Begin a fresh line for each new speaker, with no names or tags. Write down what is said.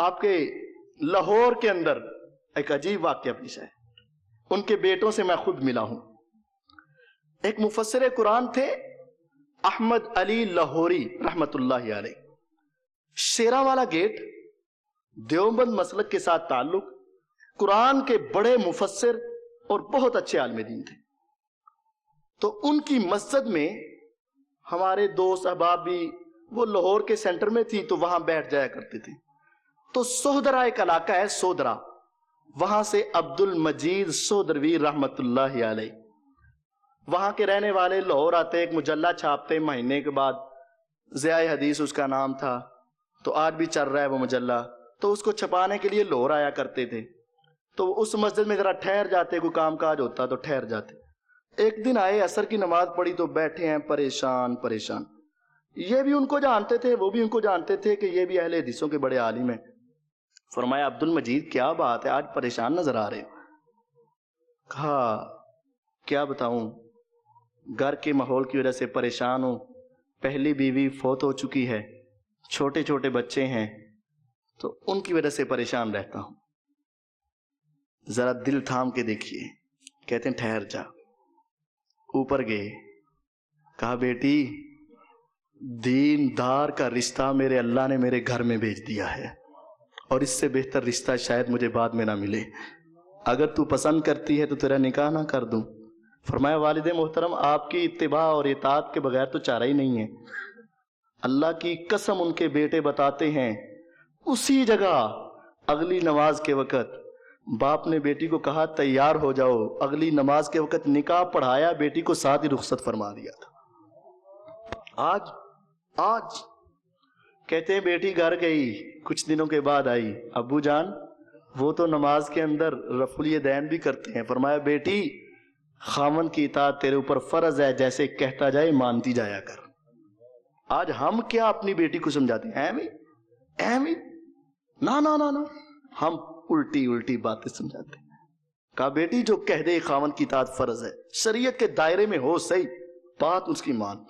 आपके लाहौर के अंदर एक अजीब वाक्य पेश है उनके बेटों से मैं खुद मिला हूं एक मुफसर कुरान थे अहमद अली लाहौरी रहमत शेरा वाला गेट देवबंद मसलक के साथ ताल्लुक कुरान के बड़े मुफसर और बहुत अच्छे आलम दीन थे तो उनकी मस्जिद में हमारे दोस्त अहबाब भी वो लाहौर के सेंटर में थी तो वहां बैठ जाया करते थे तो सोहदरा एक इलाका है सोदरा वहां से अब्दुल मजीद सोदरवी रहमतुल्लाह वहां के रहने वाले लाहौर आते एक मुजल्ला छापते महीने के बाद जया हदीस उसका नाम था तो आज भी चल रहा है वो मुजल्ला तो उसको छपाने के लिए लाहौर आया करते थे तो उस मस्जिद में जरा ठहर जाते कोई काम काज होता तो ठहर जाते एक दिन आए असर की नमाज पढ़ी तो बैठे हैं परेशान परेशान ये भी उनको जानते थे वो भी उनको जानते थे कि ये भी अहले हदीसों के बड़े आलिम हैं फरमाया अब्दुल मजीद क्या बात है आज परेशान नजर आ रहे हो कहा क्या बताऊं घर के माहौल की वजह से परेशान हूं पहली बीवी फोत हो चुकी है छोटे छोटे बच्चे हैं तो उनकी वजह से परेशान रहता हूं जरा दिल थाम के देखिए कहते हैं ठहर जा ऊपर गए कहा बेटी दीनदार का रिश्ता मेरे अल्लाह ने मेरे घर में भेज दिया है और इससे बेहतर रिश्ता शायद मुझे बाद में ना मिले अगर तू पसंद करती है तो तेरा निकाह ना कर दूं फरमाया वालद मोहतरम आपकी इतबा और इतात के बगैर तो चारा ही नहीं है अल्लाह की कसम उनके बेटे बताते हैं उसी जगह अगली नमाज के वक़्त बाप ने बेटी को कहा तैयार हो जाओ अगली नमाज के वक़्त निकाह पढ़ाया बेटी को साथ ही रुख्सत फरमा दिया था आज आज कहते हैं बेटी घर गई कुछ दिनों के बाद आई अबू जान वो तो नमाज के अंदर रफुल दैन भी करते हैं फरमाया बेटी खामन की इतात तेरे ऊपर फर्ज है जैसे कहता जाए मानती जाया कर आज हम क्या अपनी बेटी को समझाते हैं एमी एमी ना ना ना ना हम उल्टी उल्टी बातें समझाते हैं कहा बेटी जो कह दे खामन की ताद फर्ज है शरीयत के दायरे में हो सही बात उसकी मान